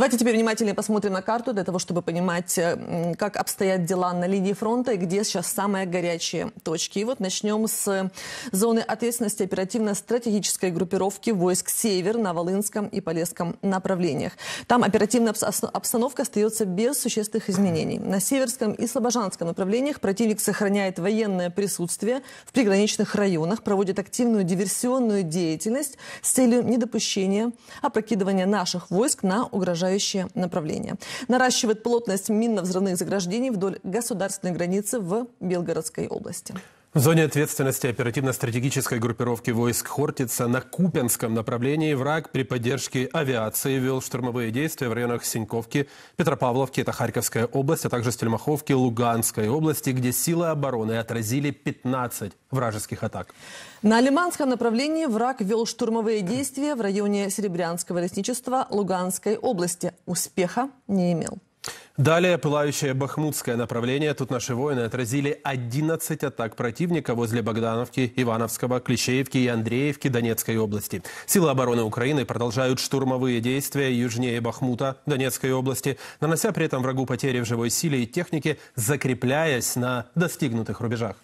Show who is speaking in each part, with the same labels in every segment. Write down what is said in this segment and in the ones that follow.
Speaker 1: Давайте теперь внимательно посмотрим на карту для того, чтобы понимать, э, как обстоят дела на линии фронта и где сейчас самые горячие точки. И вот начнем с э, зоны ответственности оперативно-стратегической группировки войск «Север» на Волынском и Полесском направлениях. Там оперативная обстановка остается без существенных изменений. На Северском и Слобожанском направлениях противник сохраняет военное присутствие в приграничных районах, проводит активную диверсионную деятельность с целью недопущения опрокидывания наших войск на угрожающие направляющее направление. Наращивает плотность минно-взрывных заграждений вдоль государственной границы в Белгородской области.
Speaker 2: В зоне ответственности оперативно-стратегической группировки войск Хортица на Купенском направлении враг при поддержке авиации вел штурмовые действия в районах Синьковки, Петропавловки, это Харьковская область, а также Стельмаховки, Луганской области, где силы обороны отразили 15 вражеских атак.
Speaker 1: На Лиманском направлении враг вел штурмовые действия в районе Серебрянского лесничества Луганской области. Успеха не имел.
Speaker 2: Далее пылающее бахмутское направление. Тут наши воины отразили 11 атак противника возле Богдановки, Ивановского, Клещеевки и Андреевки Донецкой области. Силы обороны Украины продолжают штурмовые действия южнее Бахмута Донецкой области, нанося при этом врагу потери в живой силе и технике, закрепляясь на достигнутых рубежах.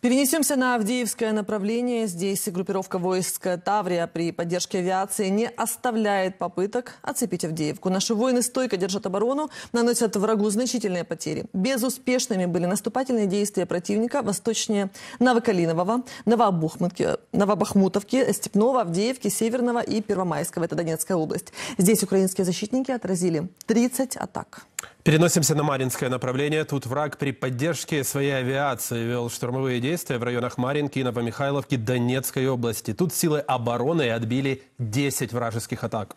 Speaker 1: Перенесемся на Авдеевское направление. Здесь группировка войск Таврия при поддержке авиации не оставляет попыток оцепить Авдеевку. Наши воины стойко держат оборону, наносят врагу значительные потери. Безуспешными были наступательные действия противника восточнее Новокалинового, Новобахмутовки, Степного, Авдеевки, Северного и Первомайского. Это Донецкая область. Здесь украинские защитники отразили 30 атак.
Speaker 2: Переносимся на Маринское направление. Тут враг при поддержке своей авиации вел штурмовые действия в районах Маринки, Новомихайловки, Донецкой области. Тут силы обороны отбили 10 вражеских атак.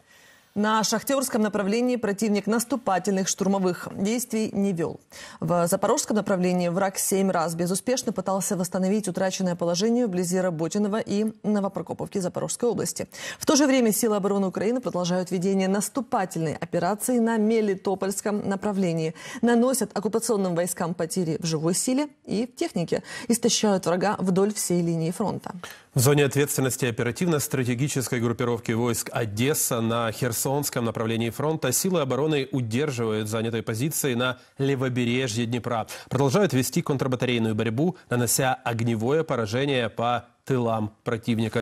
Speaker 1: На шахтерском направлении противник наступательных штурмовых действий не вел. В запорожском направлении враг семь раз безуспешно пытался восстановить утраченное положение вблизи Работиного и Новопрокоповки Запорожской области. В то же время силы обороны Украины продолжают ведение наступательной операции на Мелитопольском направлении. Наносят оккупационным войскам потери в живой силе и в технике. Истощают врага вдоль всей линии фронта.
Speaker 2: В зоне ответственности оперативно-стратегической группировки войск «Одесса» на Херсонском направлении фронта силы обороны удерживают занятые позиции на левобережье Днепра, продолжают вести контрбатарейную борьбу, нанося огневое поражение по тылам противника.